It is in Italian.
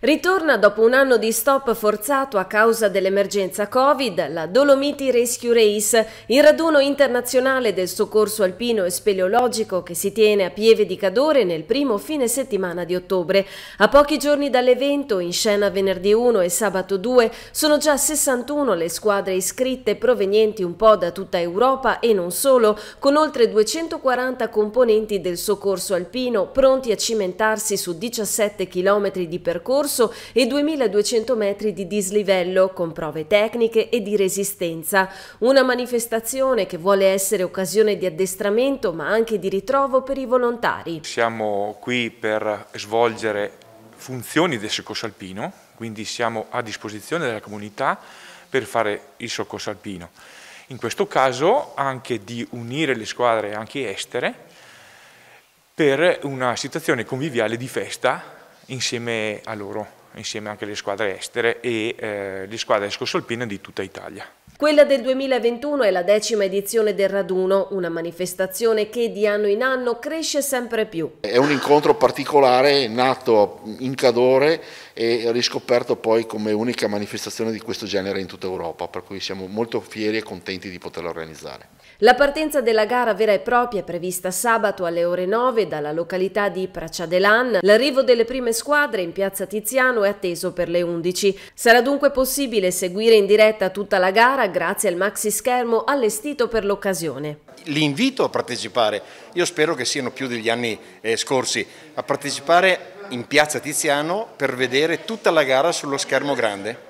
Ritorna dopo un anno di stop forzato a causa dell'emergenza Covid la Dolomiti Rescue Race, il raduno internazionale del soccorso alpino e speleologico che si tiene a Pieve di Cadore nel primo fine settimana di ottobre. A pochi giorni dall'evento, in scena venerdì 1 e sabato 2, sono già 61 le squadre iscritte provenienti un po' da tutta Europa e non solo, con oltre 240 componenti del soccorso alpino pronti a cimentarsi su 17 km di percorso percorso e 2200 metri di dislivello con prove tecniche e di resistenza. Una manifestazione che vuole essere occasione di addestramento ma anche di ritrovo per i volontari. Siamo qui per svolgere funzioni del soccorso alpino, quindi siamo a disposizione della comunità per fare il soccorso alpino. In questo caso anche di unire le squadre anche estere per una situazione conviviale di festa insieme a loro, insieme anche alle squadre estere e eh, le squadre escosolpine di tutta Italia. Quella del 2021 è la decima edizione del Raduno, una manifestazione che di anno in anno cresce sempre più. È un incontro particolare, nato in Cadore e riscoperto poi come unica manifestazione di questo genere in tutta Europa, per cui siamo molto fieri e contenti di poterla organizzare. La partenza della gara vera e propria è prevista sabato alle ore 9 dalla località di Pracciadelan. L'arrivo delle prime squadre in piazza Tiziano è atteso per le 11. Sarà dunque possibile seguire in diretta tutta la gara grazie al maxi schermo allestito per l'occasione. L'invito a partecipare, io spero che siano più degli anni eh, scorsi, a partecipare in piazza Tiziano per vedere tutta la gara sullo schermo grande.